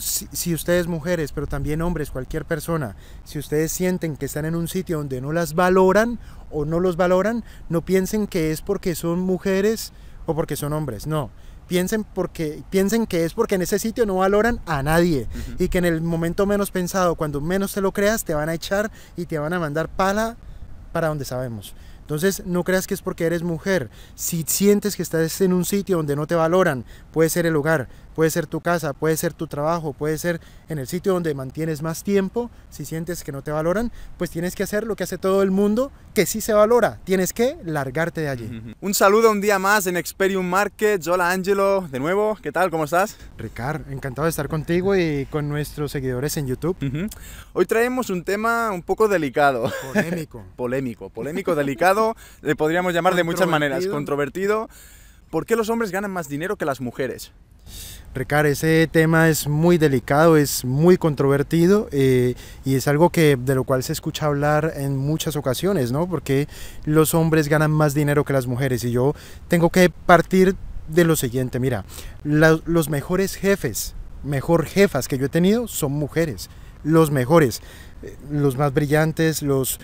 si, ustedes mujeres, pero también hombres, cualquier persona, si ustedes sienten que están en un sitio donde no las valoran o no los valoran, no piensen que es porque son mujeres o porque son hombres, no. Piensen, porque, piensen que es porque en ese sitio no valoran a nadie y que en el momento menos pensado, cuando menos te lo creas, te van a echar y te van a mandar pala para donde sabemos. Entonces, no creas que es porque eres mujer. Si sientes que estás en un sitio donde no te valoran, puede ser el hogar, Puede ser tu casa, puede ser tu trabajo, puede ser en el sitio donde mantienes más tiempo. Si sientes que no te valoran, pues tienes que hacer lo que hace todo el mundo, que sí se valora. Tienes que largarte de allí. Un saludo un día más en Experium Market. Hola Angelo, de nuevo. ¿Qué tal? ¿Cómo estás? Ricard, encantado de estar contigo y con nuestros seguidores en YouTube. Hoy traemos un tema un poco delicado. Polémico. polémico, polémico, delicado. Le podríamos llamar de muchas maneras. Controvertido ¿Por qué los hombres ganan más dinero que las mujeres? Ricardo, ese tema es muy delicado, es muy controvertido eh, y es algo que de lo cual se escucha hablar en muchas ocasiones, ¿no? Porque los hombres ganan más dinero que las mujeres y yo tengo que partir de lo siguiente, mira, los mejores jefes, mejor jefas que yo he tenido son mujeres los mejores, eh, los más brillantes, los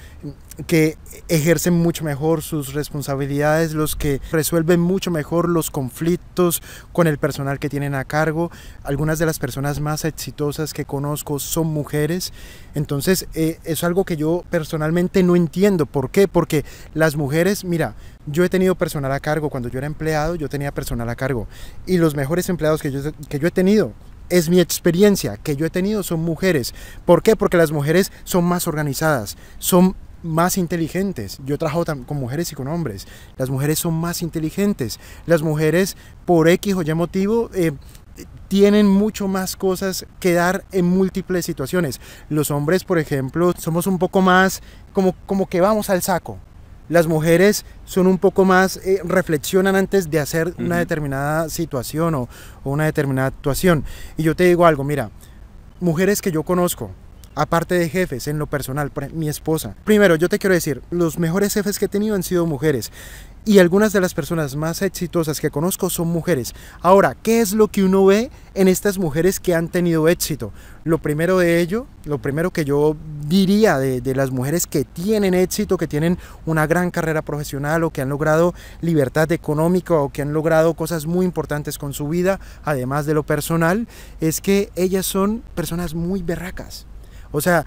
que ejercen mucho mejor sus responsabilidades, los que resuelven mucho mejor los conflictos con el personal que tienen a cargo. Algunas de las personas más exitosas que conozco son mujeres. Entonces eh, es algo que yo personalmente no entiendo. ¿Por qué? Porque las mujeres, mira, yo he tenido personal a cargo. Cuando yo era empleado, yo tenía personal a cargo. Y los mejores empleados que yo, que yo he tenido es mi experiencia que yo he tenido, son mujeres. ¿Por qué? Porque las mujeres son más organizadas, son más inteligentes. Yo trabajo con mujeres y con hombres. Las mujeres son más inteligentes. Las mujeres, por X o Y motivo, eh, tienen mucho más cosas que dar en múltiples situaciones. Los hombres, por ejemplo, somos un poco más como, como que vamos al saco las mujeres son un poco más, eh, reflexionan antes de hacer una determinada situación o, una determinada actuación. Y yo te digo algo, mira, mujeres que yo conozco, aparte de jefes en lo personal, mi esposa, primero yo te quiero decir, los mejores jefes que he tenido han sido mujeres y algunas de las personas más exitosas que conozco son mujeres. Ahora, ¿qué es lo que uno ve en estas mujeres que han tenido éxito? Lo primero de ello, lo primero que yo diría de, las mujeres que tienen éxito, que tienen una gran carrera profesional o que han logrado libertad económica o que han logrado cosas muy importantes con su vida, además de lo personal, es que ellas son personas muy berracas. O sea,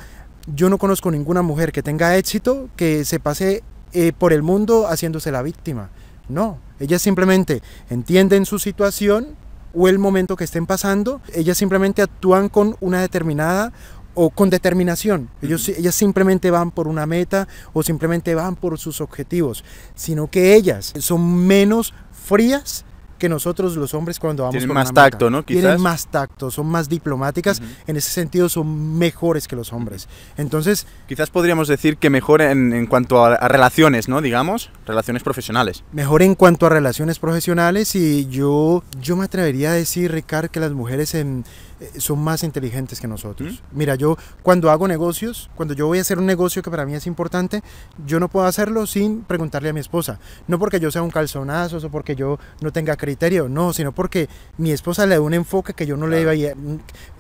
yo no conozco ninguna mujer que tenga éxito que se pase eh, por el mundo haciéndose la víctima. No, ellas simplemente entienden su situación o el momento que estén pasando, ellas simplemente actúan con una determinada o con determinación. Ellos, Ellas simplemente van por una meta o simplemente van por sus objetivos, sino que ellas son menos frías que nosotros los hombres cuando vamos tienen más tacto, ¿no? Quizás. Tienen más tacto, son más diplomáticas, en ese sentido son mejores que los hombres. Entonces, quizás podríamos decir que mejor en, cuanto a, relaciones, ¿no? Digamos, relaciones profesionales. Mejor en cuanto a relaciones profesionales y yo yo me atrevería a decir, Ricard, que las mujeres en eh, son más inteligentes que nosotros. Mira, yo cuando hago negocios, cuando yo voy a hacer un negocio que para mí es importante, yo no puedo hacerlo sin preguntarle a mi esposa. No porque yo sea un calzonazo o porque yo no tenga criterio, no, sino porque mi esposa le da un enfoque que yo no le había,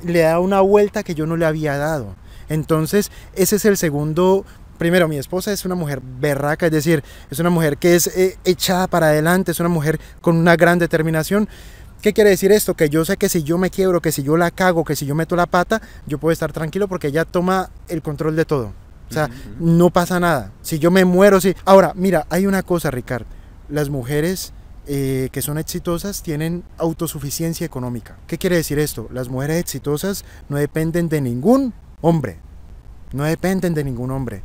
le da una vuelta que yo no le había dado. Entonces, ese es el segundo primero, mi esposa es una mujer berraca, es decir, es una mujer que es eh, echada para adelante, es una mujer con una gran determinación. ¿Qué quiere decir esto? Que yo sé que si yo me quiebro, que si yo la cago, que si yo meto la pata, yo puedo estar tranquilo porque ella toma el control de todo. O sea, no pasa nada. Si yo me muero, sí. Ahora, mira, hay una cosa, Ricardo. Las mujeres eh, que son exitosas tienen autosuficiencia económica. ¿Qué quiere decir esto? Las mujeres exitosas no dependen de ningún hombre. No dependen de ningún hombre.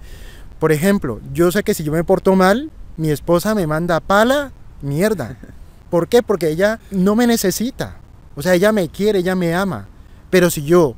Por ejemplo, yo sé que si yo me porto mal, mi esposa me manda pala, mierda. ¿Por qué? Porque ella no me necesita. O sea, ella me quiere, ella me ama. Pero si yo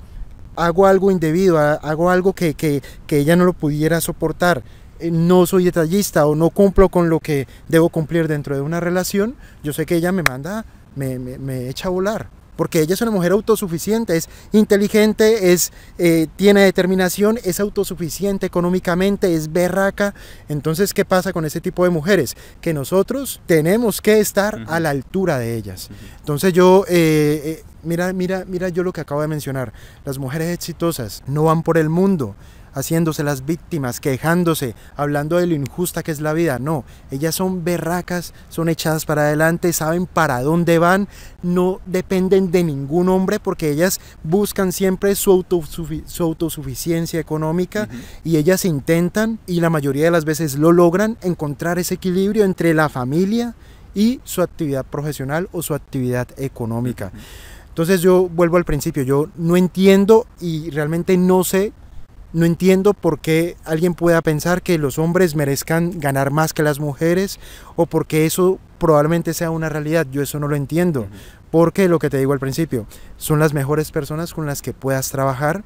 hago algo indebido, hago algo que, que, ella no lo pudiera soportar, eh, no soy detallista o no cumplo con lo que debo cumplir dentro de una relación, yo sé que ella me manda, me, me, me echa a volar porque ella es una mujer autosuficiente, es inteligente, es, eh, tiene determinación, es autosuficiente económicamente, es berraca. Entonces, ¿qué pasa con ese tipo de mujeres? Que nosotros tenemos que estar a la altura de ellas. Entonces yo... Eh, eh, mira, mira, mira yo lo que acabo de mencionar. Las mujeres exitosas no van por el mundo, haciéndose las víctimas, quejándose, hablando de lo injusta que es la vida. No, ellas son berracas, son echadas para adelante, saben para dónde van, no dependen de ningún hombre porque ellas buscan siempre su, autosuficiencia económica y ellas intentan, y la mayoría de las veces lo logran, encontrar ese equilibrio entre la familia y su actividad profesional o su actividad económica. Entonces yo vuelvo al principio, yo no entiendo y realmente no sé no entiendo por qué alguien pueda pensar que los hombres merezcan ganar más que las mujeres o porque eso probablemente sea una realidad. Yo eso no lo entiendo. Porque lo que te digo al principio, son las mejores personas con las que puedas trabajar.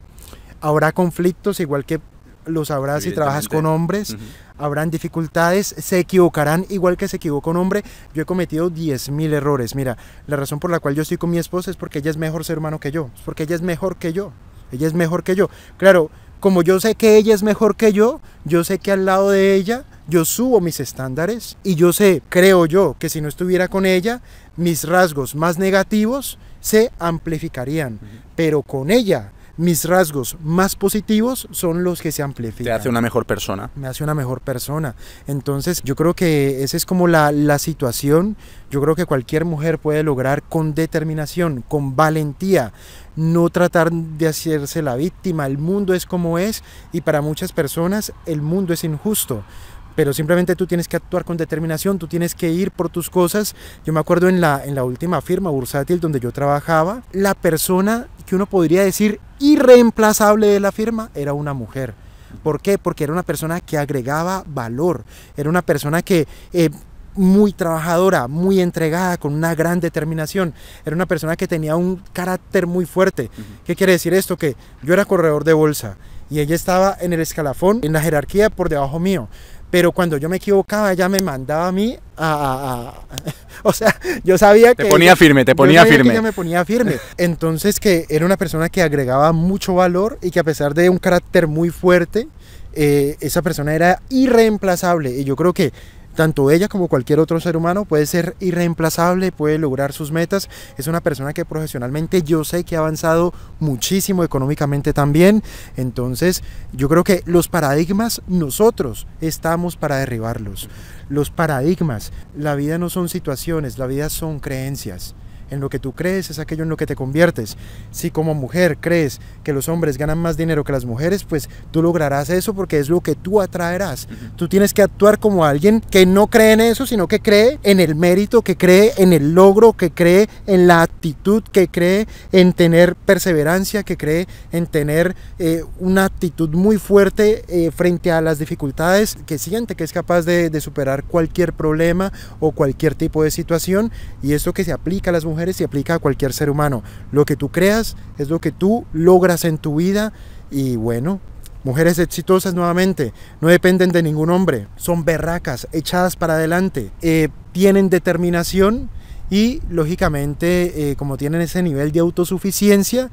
Habrá conflictos igual que los habrá si trabajas con hombres, habrán dificultades, se equivocarán igual que se equivocó un hombre. Yo he cometido 10.000 errores. Mira, la razón por la cual yo estoy con mi esposa es porque ella es mejor ser humano que yo, es porque ella es mejor que yo, ella es mejor que yo. Claro, como yo sé que ella es mejor que yo, yo sé que al lado de ella yo subo mis estándares y yo sé, creo yo, que si no estuviera con ella, mis rasgos más negativos se amplificarían. Pero con ella, mis rasgos más positivos son los que se amplifican. Te hace una mejor persona. Me hace una mejor persona. Entonces yo creo que esa es como la, la situación. Yo creo que cualquier mujer puede lograr con determinación, con valentía, no tratar de hacerse la víctima. El mundo es como es y para muchas personas el mundo es injusto pero simplemente tú tienes que actuar con determinación, tú tienes que ir por tus cosas. Yo me acuerdo en la, en la última firma bursátil donde yo trabajaba, la persona que uno podría decir irreemplazable de la firma era una mujer. ¿Por qué? Porque era una persona que agregaba valor, era una persona que eh, muy trabajadora, muy entregada, con una gran determinación. Era una persona que tenía un carácter muy fuerte. ¿Qué quiere decir esto? Que yo era corredor de bolsa y ella estaba en el escalafón, en la jerarquía por debajo mío pero cuando yo me equivocaba ella me mandaba a mí a, o sea, yo sabía que... Te ponía firme, te ponía firme. me ponía firme. Entonces que era una persona que agregaba mucho valor y que a pesar de un carácter muy fuerte, eh, esa persona era irreemplazable. Y yo creo que tanto ella como cualquier otro ser humano puede ser irreemplazable, puede lograr sus metas. Es una persona que profesionalmente yo sé que ha avanzado muchísimo económicamente también. Entonces yo creo que los paradigmas nosotros estamos para derribarlos. Los paradigmas, la vida no son situaciones, la vida son creencias. En lo que tú crees es aquello en lo que te conviertes. Si como mujer crees que los hombres ganan más dinero que las mujeres, pues tú lograrás eso porque es lo que tú atraerás. Tú tienes que actuar como alguien que no cree en eso, sino que cree en el mérito, que cree en el logro, que cree en la actitud, que cree en tener perseverancia, que cree en tener eh, una actitud muy fuerte eh, frente a las dificultades, que siente que es capaz de, de superar cualquier problema o cualquier tipo de situación. Y esto que se aplica a las mujeres y se aplica a cualquier ser humano. Lo que tú creas es lo que tú logras en tu vida y bueno, Mujeres exitosas nuevamente, no dependen de ningún hombre, son berracas, echadas para adelante, eh, tienen determinación y lógicamente eh, como tienen ese nivel de autosuficiencia,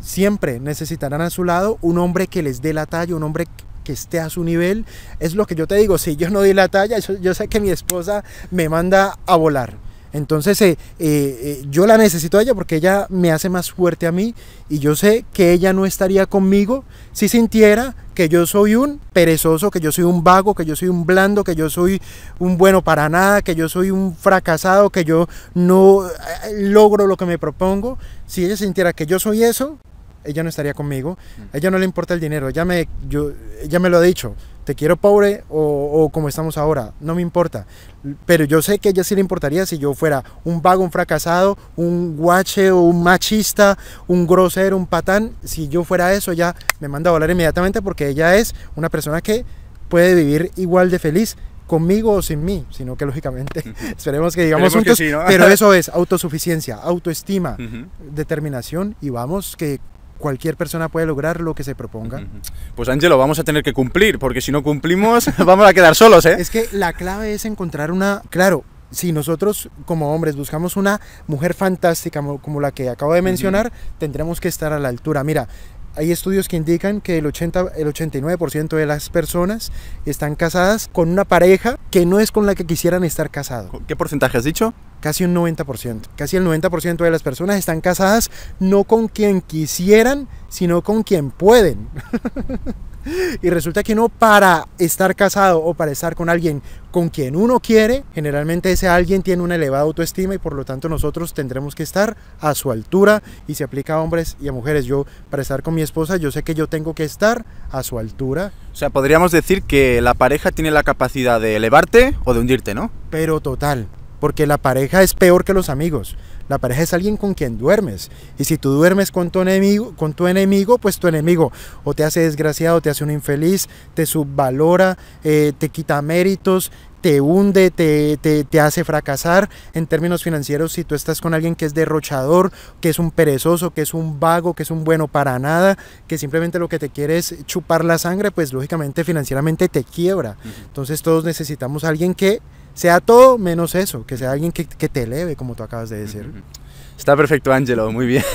siempre necesitarán a su lado un hombre que les dé la talla, un hombre que esté a su nivel. Es lo que yo te digo, si yo no di la talla, yo sé que mi esposa me manda a volar. Entonces eh, eh, eh, yo la necesito a ella porque ella me hace más fuerte a mí y yo sé que ella no estaría conmigo si sintiera que yo soy un perezoso, que yo soy un vago, que yo soy un blando, que yo soy un bueno para nada, que yo soy un fracasado, que yo no logro lo que me propongo. Si ella sintiera que yo soy eso, ella no estaría conmigo. Mm. A ella no le importa el dinero, me, yo, ella me lo ha dicho te quiero pobre o, como estamos ahora, no me importa. Pero yo sé que a ella sí le importaría si yo fuera un vago, un fracasado, un guache o un machista, un grosero, un patán. Si yo fuera eso, ella me manda a volar inmediatamente porque ella es una persona que puede vivir igual de feliz conmigo o sin mí, sino que lógicamente esperemos que digamos sí, pero eso es autosuficiencia, autoestima, determinación y vamos que cualquier persona puede lograr lo que se proponga. Pues Ángelo, vamos a tener que cumplir, porque si no cumplimos vamos a quedar solos, ¿eh? Es que la clave es encontrar una, claro, si nosotros como hombres buscamos una mujer fantástica como, la que acabo de mencionar, tendremos que estar a la altura. Mira, hay estudios que indican que el, 80, el 89% de las personas están casadas con una pareja que no es con la que quisieran estar casados. ¿Qué porcentaje has dicho? Casi un 90%. Casi el 90% de las personas están casadas no con quien quisieran, sino con quien pueden. Y resulta que no, para estar casado o para estar con alguien con quien uno quiere, generalmente ese alguien tiene una elevada autoestima y por lo tanto nosotros tendremos que estar a su altura y se aplica a hombres y a mujeres. Yo para estar con mi esposa yo sé que yo tengo que estar a su altura. O sea, podríamos decir que la pareja tiene la capacidad de elevarte o de hundirte, ¿no? Pero total, porque la pareja es peor que los amigos. La pareja es alguien con quien duermes. Y si tú duermes con tu enemigo, con tu enemigo pues tu enemigo o te hace desgraciado, te hace un infeliz, te subvalora, eh, te quita méritos, te hunde, te, te, te, hace fracasar en términos financieros si tú estás con alguien que es derrochador, que es un perezoso, que es un vago, que es un bueno para nada, que simplemente lo que te quiere es chupar la sangre, pues lógicamente financieramente te quiebra. Entonces todos necesitamos alguien que sea todo menos eso, que sea alguien que, te eleve, como tú acabas de decir. Está perfecto, Ángelo, muy bien.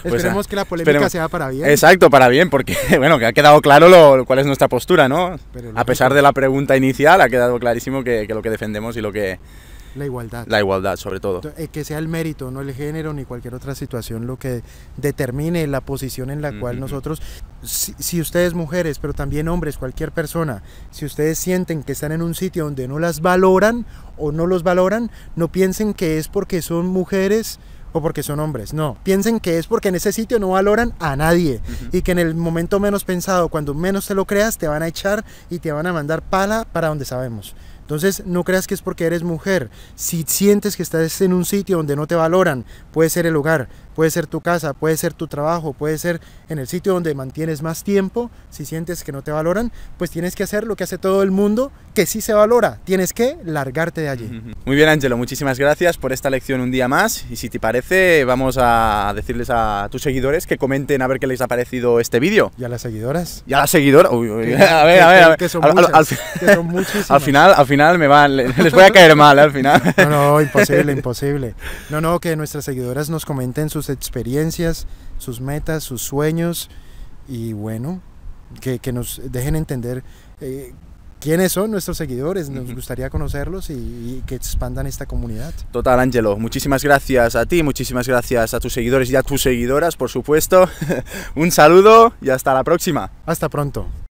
Pues, esperemos ah, que la polémica sea para bien. Exacto, para bien, porque bueno, que ha quedado claro lo, cuál es nuestra postura, ¿no? A pesar de la pregunta inicial, ha quedado clarísimo que lo que defendemos y lo que la igualdad. La igualdad, sobre todo. Eh, que sea el mérito, no el género ni cualquier otra situación lo que determine la posición en la cual nosotros, si, ustedes mujeres, pero también hombres, cualquier persona, si ustedes sienten que están en un sitio donde no las valoran o no los valoran, no piensen que es porque son mujeres o porque son hombres, no. Piensen que es porque en ese sitio no valoran a nadie y que en el momento menos pensado, cuando menos te lo creas, te van a echar y te van a mandar pala para donde sabemos. Entonces no creas que es porque eres mujer. Si sientes que estás en un sitio donde no te valoran, puede ser el hogar, Puede ser tu casa, puede ser tu trabajo, puede ser en el sitio donde mantienes más tiempo. Si sientes que no te valoran, pues tienes que hacer lo que hace todo el mundo, que sí se valora. Tienes que largarte de allí. Muy bien, Ángelo, muchísimas gracias por esta lección un día más. Y si te parece, vamos a decirles a tus seguidores que comenten a ver qué les ha parecido este vídeo. ¿Y a las seguidoras? ¿Y a las seguidoras? a ver, a ver, a ver. Que son, al, muchas, al, final, al final me van, les voy a caer mal, ¿eh? al final. No, no, imposible, imposible. No, no, que nuestras seguidoras nos comenten sus experiencias, sus metas, sus sueños y bueno, que, nos dejen entender eh, quiénes son nuestros seguidores. Nos gustaría conocerlos y, que expandan esta comunidad. Total, Angelo, Muchísimas gracias a ti, muchísimas gracias a tus seguidores y a tus seguidoras, por supuesto. Un saludo y hasta la próxima. Hasta pronto.